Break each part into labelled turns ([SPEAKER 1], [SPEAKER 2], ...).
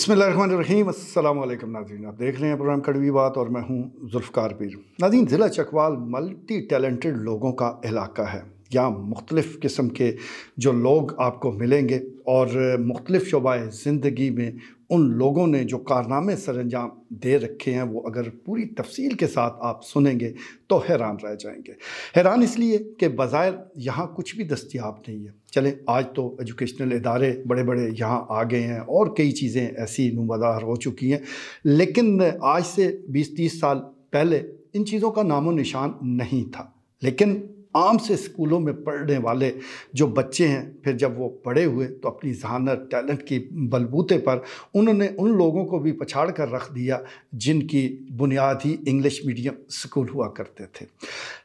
[SPEAKER 1] बसमीम अल्लाम नाजीन आप देख रहे हैं प्रोग्राम कड़वी बात और मैं हूं जुल्फ़कार पीर नाजीन ज़िला चकवाल मल्टी टैलेंटेड लोगों का इलाका है यहाँ मुख्तलिफ़ किस्म के जो लोग आपको मिलेंगे और मुख्तलिफ़ शोबा ज़िंदगी में उन लोगों ने जो कारनामे सरंजाम दे रखे हैं वो अगर पूरी तफसील के साथ आप सुनेंगे तो हैरान रह जाएंगे हैरान इसलिए कि बज़ाहिर यहाँ कुछ भी दस्तियाब नहीं है चलें आज तो एजुकेशनल इदारे बड़े बड़े यहाँ आ गए हैं और कई चीज़ें ऐसी नुमदार हो चुकी हैं लेकिन आज से बीस तीस साल पहले इन चीज़ों का नामो निशान नहीं था लेकिन आम से स्कूलों में पढ़ने वाले जो बच्चे हैं फिर जब वो पढ़े हुए तो अपनी जहानत टैलेंट की बलबूते पर उन्होंने उन लोगों को भी पछाड़ कर रख दिया जिनकी बुनियाद ही इंग्लिश मीडियम स्कूल हुआ करते थे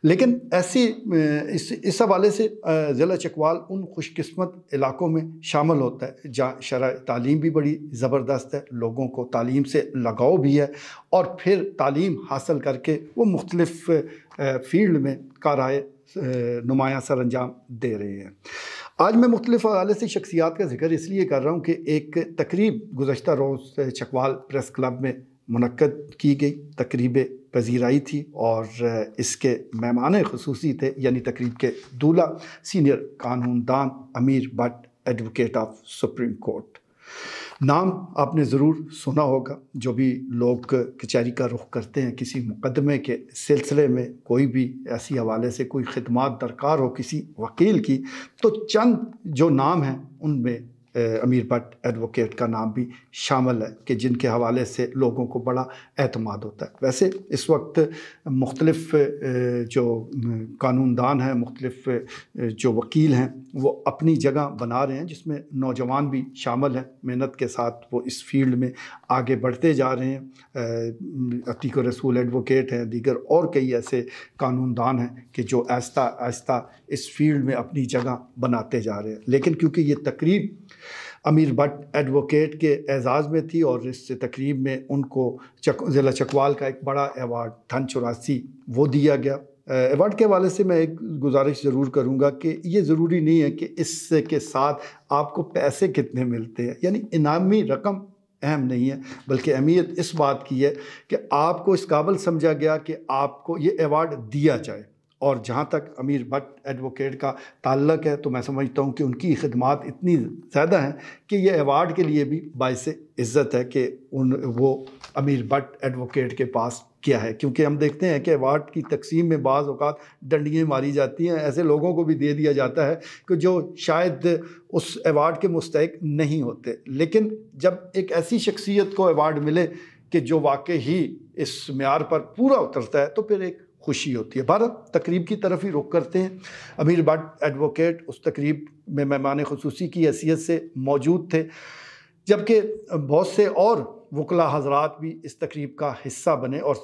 [SPEAKER 1] लेकिन ऐसी इस इस हवाले से ज़िला चकवाल उन खुशकस्मत इलाकों में शामिल होता है जहाँ शरा तालीम भी बड़ी ज़बरदस्त है लोगों को तालीम से लगाव भी है और फिर तालीम हासिल करके वो मुख्तलफ़ फील्ड में कार आए नुमाया सर अंजाम दे रहे हैं आज मैं मुख्तलिफ हवाले से शख्सियात का जिक्र इसलिए कर रहा हूँ कि एक तकरीब गुजशत रोज़ चकवाल प्रेस क्लब में मनक़द की गई तकरीब पजीराई थी और इसके मेहमान खसूसी थे यानी तकरीब के दूल्हा सीनियर कानूनदान Amir Bhatt advocate of supreme court नाम आपने ज़रूर सुना होगा जो भी लोग कचहरी का रुख करते हैं किसी मुकदमे के सिलसिले में कोई भी ऐसी हवाले से कोई खदमात दरकार हो किसी वकील की तो चंद जो नाम हैं उनमें अमीर भट्ट एडवोकेट का नाम भी शामिल है कि जिनके हवाले से लोगों को बड़ा अहतमाद होता है वैसे इस वक्त मुख्तलफ़ जो कानूनदान हैं मुख्तलफ़ जो वकील हैं वो अपनी जगह बना रहे हैं जिसमें नौजवान भी शामिल हैं मेहनत के साथ वो इस फील्ड में आगे बढ़ते जा रहे हैं अतीक रसूल एडवोकेट हैं दीगर और कई ऐसे कानूनदान हैं कि जो आहिस्ता आहिस्ता इस फील्ड में अपनी जगह बनाते जा रहे हैं लेकिन क्योंकि ये तकरीब अमीर भट्ट एडवोकेट के एजाज़ में थी और इस तकरीब में उनको चक, ज़िला चकवाल का एक बड़ा एवार्ड धन चौरासी वो दिया गया एवार्ड के हवाले से मैं एक गुजारिश ज़रूर करूँगा कि ये ज़रूरी नहीं है कि इसके साथ आपको पैसे कितने मिलते हैं यानी इनामी रकम अहम नहीं है बल्कि अहमियत इस बात की है कि आपको इस काबल समझा गया कि आपको ये एवार्ड दिया जाए और जहाँ तक अमीर भट्ट एडवोकेट का ताल्लक है तो मैं समझता हूँ कि उनकी खदमात इतनी ज़्यादा हैं कि ये अवार्ड के लिए भी बायस इज़्ज़त है कि उन वो अमीर भट्ट एडवोकेट के पास किया है क्योंकि हम देखते हैं कि अवार्ड की तकसीम में बाज़ अवत डंडियाँ मारी जाती हैं ऐसे लोगों को भी दे दिया जाता है कि जो शायद उस अवार्ड के मुस्तक नहीं होते लेकिन जब एक ऐसी शख्सियत को अवार्ड मिले कि जो वाकई ही इस मैार पर पूरा उतरता है तो फिर एक खुशी होती है भारत तकरीब की तरफ ही रुख करते हैं अमीर भट्ट एडवोकेट उस तकरीब में मेहमान खसूसी की हैसियत से मौजूद थे जबकि बहुत से और वकला हजरात भी इस तकरीब का हिस्सा बने और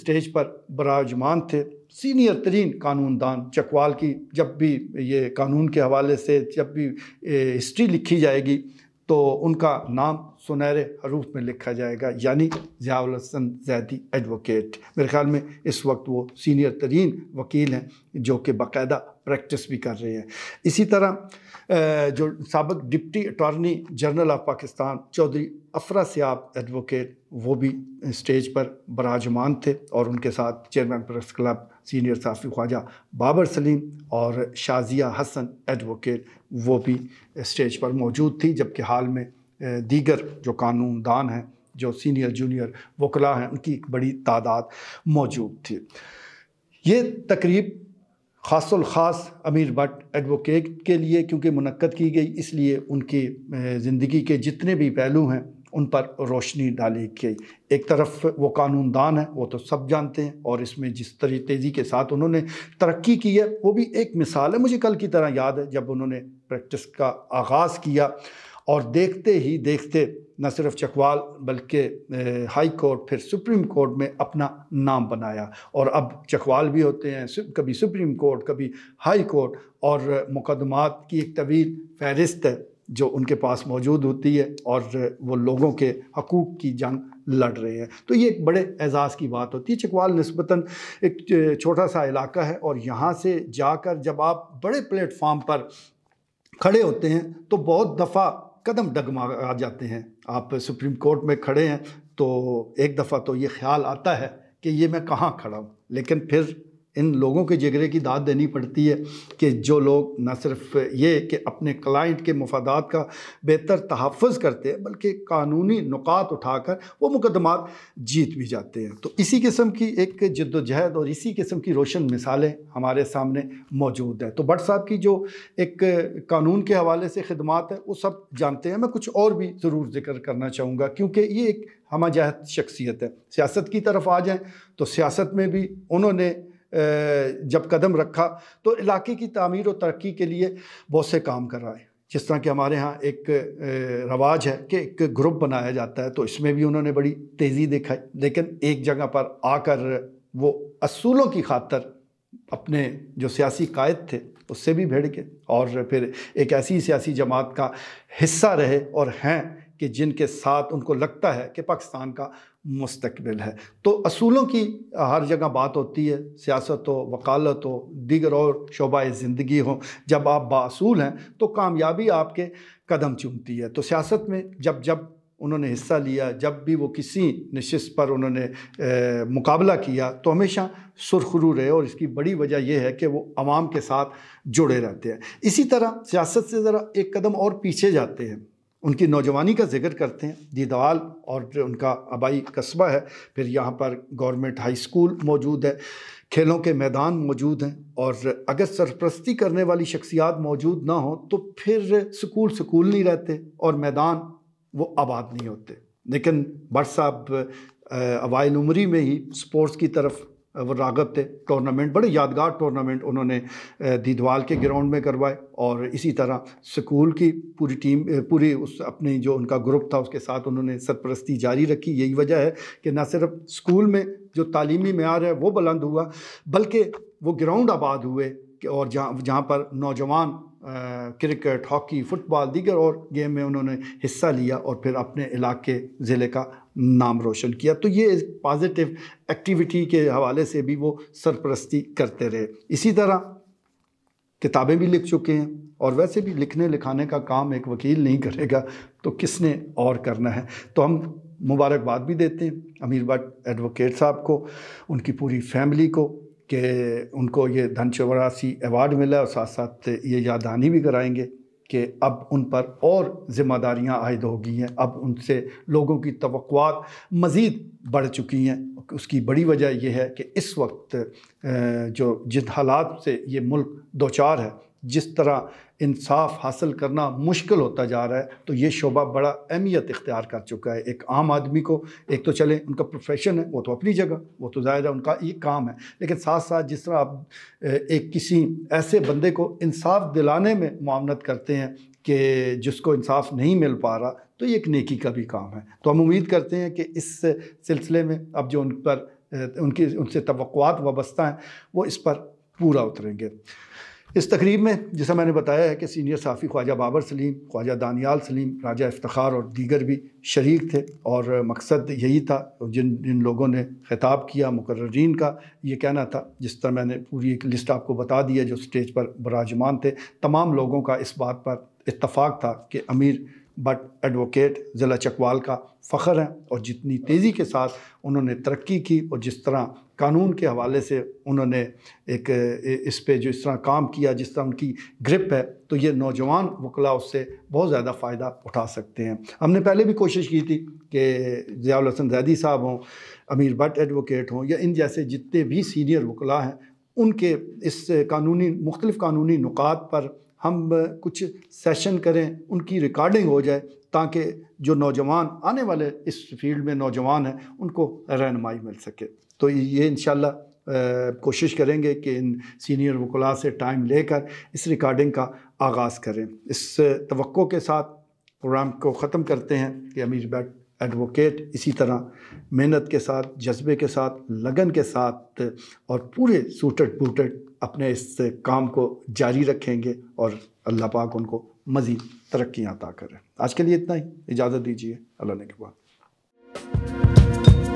[SPEAKER 1] स्टेज पर बराजमान थे सीनियर तरीन कानूनदान चकवाल की जब भी ये कानून के हवाले से जब भी हिस्ट्री लिखी जाएगी तो उनका नाम सुनहरे हरूफ में लिखा जाएगा यानी ज़ियाउल हसन जैदी एडवोकेट मेरे ख्याल में इस वक्त वो सीनियर तरीन वकील हैं जो कि बाकायदा प्रैक्टिस भी कर रहे हैं इसी तरह जो सबक deputy attorney general of Pakistan Chaudhry Afra Siyab advocate वो भी स्टेज पर बराजमान थे और उनके साथ chairman press club senior Safi Khawaja Babar Saleem और शाजिया हसन एडवोकेट वो भी स्टेज पर मौजूद थी जबकि हाल में दीगर जो कानून दान हैं जो सीनियर जूनियर वकला हैं उनकी एक बड़ी तादाद मौजूद थी ये तकरीब खासल ख़ास अमीर भट्ट एडवोकेट के लिए क्योंकि मनक़द की गई इसलिए उनकी ज़िंदगी के जितने भी पहलू हैं उन पर रोशनी डाली गई एक तरफ वो कानूनदान है वो तो सब जानते हैं और इसमें जिस तरी तेज़ी के साथ उन्होंने तरक्की की है वो भी एक मिसाल है मुझे कल की तरह याद है जब उन्होंने प्रैक्टिस का आगाज़ किया और देखते ही देखते न सिर्फ चकवाल बल्कि हाई कोर्ट फिर सुप्रीम कोर्ट में अपना नाम बनाया और अब चकवाल भी होते हैं कभी सुप्रीम कोर्ट कभी हाई कोर्ट और मुकदमात की एक तवील फहरिस्त है जो उनके पास मौजूद होती है और वो लोगों के हकूक़ की जंग लड़ रहे हैं तो ये एक बड़े एजाज़ की बात होती है चकवाल नस्बता एक छोटा सा इलाका है और यहाँ से जाकर जब आप बड़े प्लेटफार्म पर खड़े होते हैं तो बहुत दफ़ा कदम डगमा जाते हैं आप सुप्रीम कोर्ट में खड़े हैं तो एक दफ़ा तो ये ख्याल आता है कि ये मैं कहाँ खड़ा हूँ लेकिन फिर इन लोगों के जिगरे की दाद देनी पड़ती है कि जो लोग न सिर्फ ये कि अपने क्लाइंट के मफादात का बेहतर तहफ़ करते हैं बल्कि कानूनी नुकात उठाकर वो मुकदमात जीत भी जाते हैं तो इसी किस्म की एक जद्दोजहद और इसी किस्म की रोशन मिसालें हमारे सामने मौजूद हैं तो भट्ट साहब की जो एक कानून के हवाले से खदमात है वो सब जानते हैं मैं कुछ और भी ज़रूर जिक्र करना चाहूँगा क्योंकि ये एक हम जहद शख्सियत है सियासत की तरफ आ जाएँ तो सियासत में भी उन्होंने जब कदम रखा तो इलाके की तमीर और तरक्की के लिए बहुत से काम कर रहा है जिस तरह के हमारे यहाँ एक रवाज है कि एक ग्रुप बनाया जाता है तो इसमें भी उन्होंने बड़ी तेज़ी दिखाई लेकिन एक जगह पर आकर वो असूलों की खातर अपने जो सियासी कायद थे उससे भी भिड़ के और फिर एक ऐसी सियासी जमात का हिस्सा रहे और हैं कि जिनके साथ उनको लगता है कि पाकिस्तान का मुस्तबिल है तो असूलों की हर जगह बात होती है सियासत हो वकालत हो दीगर और शोबा ज़िंदगी हो जब आप बासूल हैं तो कामयाबी आपके कदम चूमती है तो सियासत में जब जब उन्होंने हिस्सा लिया जब भी वो किसी नशस्त पर उन्होंने मुकाबला किया तो हमेशा सुरखरू रहे और इसकी बड़ी वजह यह है कि वो आवाम के साथ जुड़े रहते हैं इसी तरह सियासत से ज़रा एक कदम और पीछे जाते हैं उनकी नौजवानी का जिक्र करते हैं दीदाल और उनका आबाई कस्बा है फिर यहाँ पर गवर्नमेंट हाई स्कूल मौजूद है खेलों के मैदान मौजूद हैं और अगर सरप्रस्ती करने वाली शख्सियात मौजूद ना हो तो फिर स्कूल स्कूल नहीं रहते और मैदान वो आबाद नहीं होते लेकिन बट साहब अवाइल उम्री में ही स्पोर्ट्स की तरफ रागब थे टूर्नामेंट बड़े यादगार टूर्नामेंट उन्होंने दीदवाल के ग्राउंड में करवाए और इसी तरह स्कूल की पूरी टीम पूरी उस अपनी जो उनका ग्रुप था उसके साथ उन्होंने सरपरस्ती जारी रखी यही वजह है कि ना सिर्फ स्कूल में जो तालीमी मैार है वो बुलंद हुआ बल्कि वो ग्राउंड आबाद हुए और जहाँ जहाँ पर नौजवान क्रिकेट हॉकी फुटबॉल दीगर और गेम में उन्होंने हिस्सा लिया और फिर अपने इलाके ज़िले का नाम रोशन किया तो ये पॉजिटिव एक्टिविटी के हवाले से भी वो सरपरस्ती करते रहे इसी तरह किताबें भी लिख चुके हैं और वैसे भी लिखने लिखाने का काम एक वकील नहीं करेगा तो किसने और करना है तो हम मुबारकबाद भी देते हैं अमीर भट्ट एडवोकेट साहब को उनकी पूरी फैमिली को कि उनको ये धन चौरासी अवार्ड मिला और साथ साथ ये यादानी भी कराएंगे कि अब उन पर और ज़िम्मेदारियाँ आयद हो गई हैं अब उनसे लोगों की तो मज़ीद बढ़ चुकी हैं उसकी बड़ी वजह यह है कि इस वक्त जो जिन हालात से ये मुल्क दो चार है जिस तरह इंसाफ हासिल करना मुश्किल होता जा रहा है तो ये शोबा बड़ा अहमियत इख्तियार कर चुका है एक आम आदमी को एक तो चले उनका प्रोफेशन है वो तो अपनी जगह वो तो ज़ाहिर है उनका ये काम है लेकिन साथ साथ जिस तरह आप एक किसी ऐसे बंदे को इंसाफ दिलाने में मामनत करते हैं कि जिसको इंसाफ नहीं मिल पा रहा तो ये एक नेकी का भी काम है तो हम उम्मीद करते हैं कि इस सिलसिले में अब जो उन पर उनकी उनसे तो वस्ता हैं वो इस पर पूरा उतरेंगे इस तकरीब में जैसा मैंने बताया है कि सीनियर साफ़ी ख्वाजा बाबर सलीम ख्वाजा दानियाल सलीम राजा इफ्तार और दीगर भी शरीक थे और मकसद यही था जिन जिन लोगों ने खिताब किया मुकर्रीन का ये कहना था जिस तरह मैंने पूरी एक लिस्ट आपको बता दी है जो स्टेज पर बराजमान थे तमाम लोगों का इस बात पर इतफ़ाक़ था कि अमीर बट एडवोकेट ज़िला चकवाल का फ़ख्र है और जितनी तेज़ी के साथ उन्होंने तरक्की की और जिस तरह कानून के हवाले से उन्होंने एक इस पर जो इस तरह काम किया जिस तरह उनकी ग्रिप है तो ये नौजवान वकला उससे बहुत ज़्यादा फ़ायदा उठा सकते हैं हमने पहले भी कोशिश की थी कि ज़ियाल हसन जैदी साहब हों अमीर भट्ट एडवोकेट हों या इन जैसे जितने भी सीनियर वकला हैं उनके इस कानूनी मुख्तलिफ़ कानूनी नुकात पर हम कुछ सेशन करें उनकी रिकॉर्डिंग हो जाए ताकि जो नौजवान आने वाले इस फील्ड में नौजवान हैं उनको रहनमाई मिल सके तो ये इन कोशिश करेंगे कि इन सीनियर वकला से टाइम लेकर इस रिकॉर्डिंग का आगाज़ करें इस तो के साथ प्रोग्राम को ख़त्म करते हैं कि अमीर बैट एडवोकेट इसी तरह मेहनत के साथ जज्बे के साथ लगन के साथ और पूरे सूटेड बूटेड अपने इस काम को जारी रखेंगे और अल्लाह पाक उनको मज़ीद तरक्की अता करें आज के लिए इतना ही इजाज़त दीजिए अल्लाह ने के बाद